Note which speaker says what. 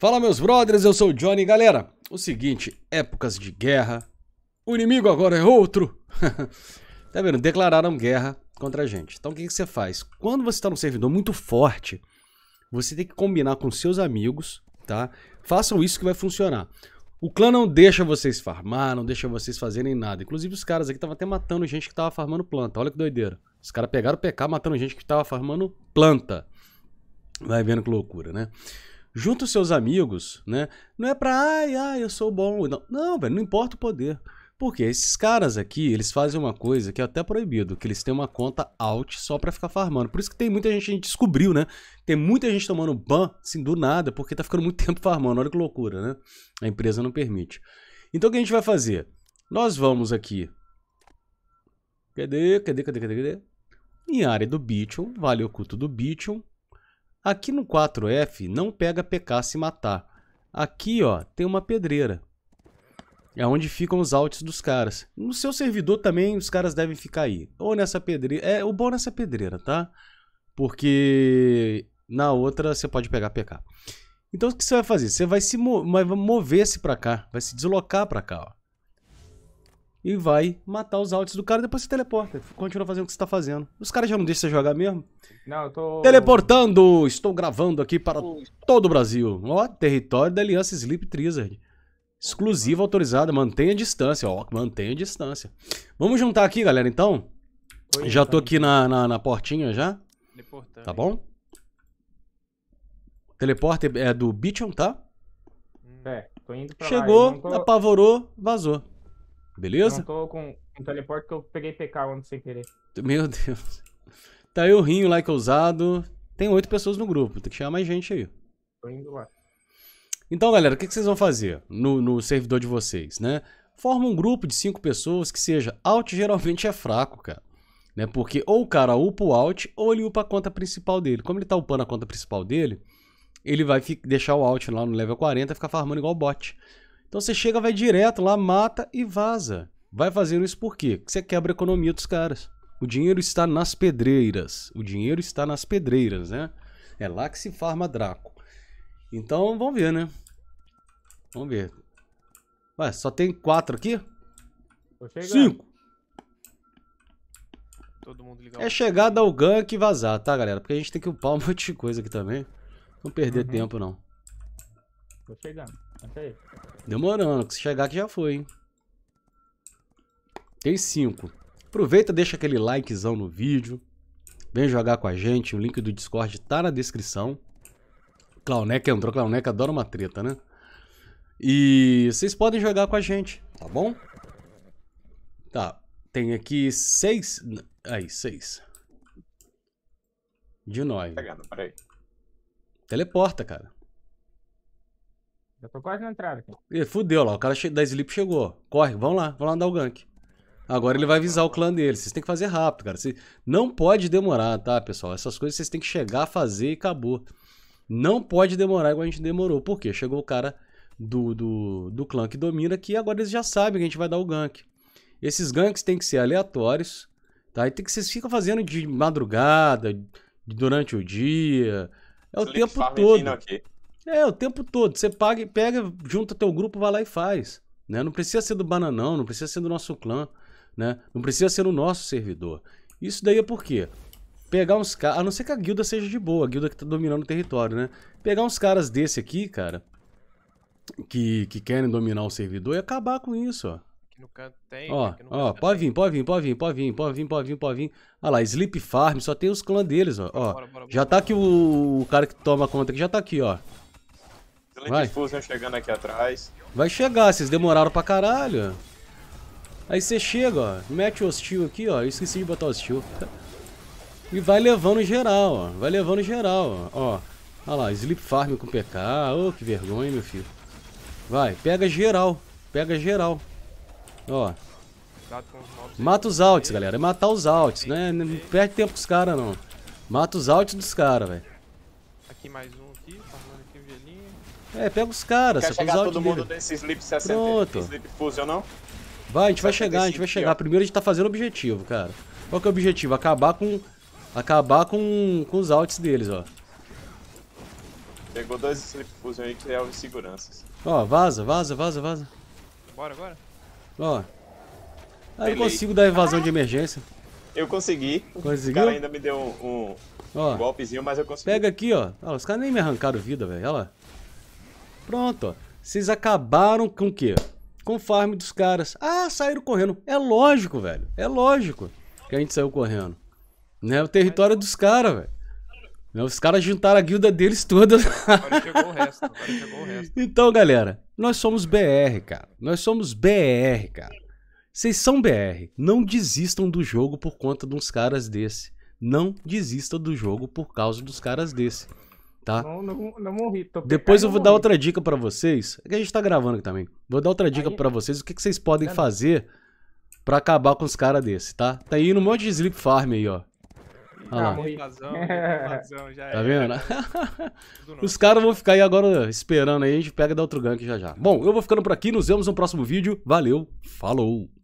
Speaker 1: Fala meus brothers, eu sou o Johnny. Galera, o seguinte, épocas de guerra, o inimigo agora é outro. tá vendo? Declararam guerra contra a gente. Então o que, que você faz? Quando você está num servidor muito forte, você tem que combinar com seus amigos, tá? Façam isso que vai funcionar. O clã não deixa vocês farmar, não deixa vocês fazerem nada. Inclusive os caras aqui estavam até matando gente que estava farmando planta. Olha que doideira. Os caras pegaram o PK matando gente que estava farmando planta. Vai vendo que loucura, né? junta os seus amigos, né? Não é para, ai, ai, eu sou bom. Não, não velho, não importa o poder. Porque esses caras aqui, eles fazem uma coisa que é até proibido, que eles têm uma conta out só para ficar farmando. Por isso que tem muita gente, a gente descobriu, né? Tem muita gente tomando ban, assim, do nada, porque tá ficando muito tempo farmando. Olha que loucura, né? A empresa não permite. Então o que a gente vai fazer? Nós vamos aqui. Cadê? Cadê? Cadê? Cadê? Cadê? Em área do Beaton, vale o culto do Beaton. Aqui no 4F não pega PK se matar. Aqui ó, tem uma pedreira. É onde ficam os altos dos caras. No seu servidor também os caras devem ficar aí. Ou nessa pedreira. É, o bom é nessa pedreira, tá? Porque na outra você pode pegar PK. Então o que você vai fazer? Você vai se mo vai mover-se para cá, vai se deslocar para cá, ó e vai matar os altos do cara, depois você teleporta. Continua fazendo o que você tá fazendo. Os caras já não deixam você jogar mesmo? Não, eu tô. Teleportando! Estou gravando aqui para todo o Brasil. Ó, território da Aliança Sleep Trizard. Exclusiva autorizada, mantenha a distância, ó, mantenha a distância. Vamos juntar aqui, galera, então? Oi, já tô aqui na, na, na portinha já. Teleportando. Tá bom? Teleporte é do Bichon, tá? É, tô indo pra Chegou, lá, tô... apavorou, vazou. Beleza? Eu não tô com um teleporte que eu peguei PK ontem sem querer. Meu Deus. Tá eu rinho, like ousado. É tem oito pessoas no grupo, tem que chamar mais gente aí. Tô indo lá. Então, galera, o que, que vocês vão fazer no, no servidor de vocês, né? Forma um grupo de cinco pessoas que seja alt geralmente é fraco, cara. Né? Porque ou o cara upa o alt ou ele upa a conta principal dele. Como ele tá upando a conta principal dele, ele vai deixar o alt lá no level 40 e ficar farmando igual bot. Então você chega, vai direto lá, mata e vaza. Vai fazendo isso por quê? Porque você quebra a economia dos caras. O dinheiro está nas pedreiras. O dinheiro está nas pedreiras, né? É lá que se farma Draco. Então, vamos ver, né? Vamos ver. Ué, só tem quatro aqui? Cinco. é chegada o gank e vazar, tá, galera? Porque a gente tem que upar um monte de coisa aqui também. Não perder uhum. tempo, não. Tô chegando. Demorando, se chegar aqui já foi, hein? Tem cinco. Aproveita, deixa aquele likezão no vídeo. Vem jogar com a gente, o link do Discord tá na descrição. Clauneca entrou, Clauneca adora uma treta, né? E vocês podem jogar com a gente, tá bom? Tá, tem aqui seis... Aí, seis. De nós. Tá Teleporta, cara. Já tô quase na entrada. E fudeu lá. O cara da Sleep chegou. Corre, vamos lá. Vamos lá dar o gank. Agora ele vai avisar o clã dele. Vocês têm que fazer rápido, cara. Cê... Não pode demorar, tá, pessoal? Essas coisas vocês têm que chegar, a fazer e acabou. Não pode demorar igual a gente demorou. Por quê? Chegou o cara do, do, do clã que domina aqui e agora eles já sabem que a gente vai dar o gank. Esses ganks têm que ser aleatórios, tá? E tem que vocês ficam fazendo de madrugada, durante o dia. É o tempo todo. Aqui. É, o tempo todo. Você paga, pega, junta teu grupo, vai lá e faz. Né? Não precisa ser do Bananão, não precisa ser do nosso clã, né? Não precisa ser o nosso servidor. Isso daí é por quê? Pegar uns caras, a não ser que a guilda seja de boa, a guilda que tá dominando o território, né? Pegar uns caras desse aqui, cara, que, que querem dominar o servidor e acabar com isso, ó. Aqui no canto tem, ó, aqui no ó, pode vir, pode vir, pode vir, pode vir, pode vir, pode vir, pode vir. Olha lá, Sleep Farm, só tem os clãs deles, ó. ó bora, bora, bora, já tá aqui o, o cara que toma conta aqui, já tá aqui, ó. Vai. Fusion chegando aqui atrás. Vai chegar, vocês demoraram pra caralho. Aí você chega, ó, mete o hostil aqui, ó. Eu esqueci de botar hostil. E vai levando geral, ó. Vai levando geral, ó. Olha lá, Sleep Farm com PK. Ô, oh, que vergonha, meu filho. Vai, pega geral. Pega geral. Ó. Mata os altos, galera. É matar os altos, né? Não perde tempo com os caras, não. Mata os altos dos caras, velho. Aqui mais um. É, pega os caras, Quer só chegar todo mundo nesse Sleep 60, Pronto. Sleep Fusion, não? Vai, a gente vai chegar, a gente vai chegar. Primeiro a gente tá fazendo objetivo, cara. Qual que é o objetivo? Acabar com... Acabar com, com os outs deles, ó. Pegou dois Sleep Fusion aí que é de seguranças. Ó, vaza, vaza, vaza, vaza. Bora, bora. Ó. Aí eu consigo dar evasão de emergência. Eu consegui. Conseguiu? O cara ainda me deu um, um, ó, um golpezinho, mas eu consegui. Pega aqui, ó. ó os caras nem me arrancaram vida, velho. Olha lá. Pronto, ó. Vocês acabaram com o quê? Com o farm dos caras. Ah, saíram correndo. É lógico, velho. É lógico que a gente saiu correndo. Né? O território dos caras, velho. Os caras juntaram a guilda deles toda. Agora chegou o resto, agora chegou o resto. Então, galera, nós somos BR, cara. Nós somos BR, cara. Vocês são BR. Não desistam do jogo por conta de uns caras desse. Não desistam do jogo por causa dos caras desse tá? Não, não, não morri. Tô Depois eu vou dar outra dica para vocês. É a gente tá gravando aqui também. Vou dar outra dica para vocês. O que, que vocês podem fazer para acabar com os caras desse, tá? Tá aí no monte de Sleep Farm aí, ó. Olha ah, lá. tá vendo? Né? os caras vão ficar aí agora esperando aí. A gente pega e dá outro gank já já. Bom, eu vou ficando por aqui. Nos vemos no próximo vídeo. Valeu, falou!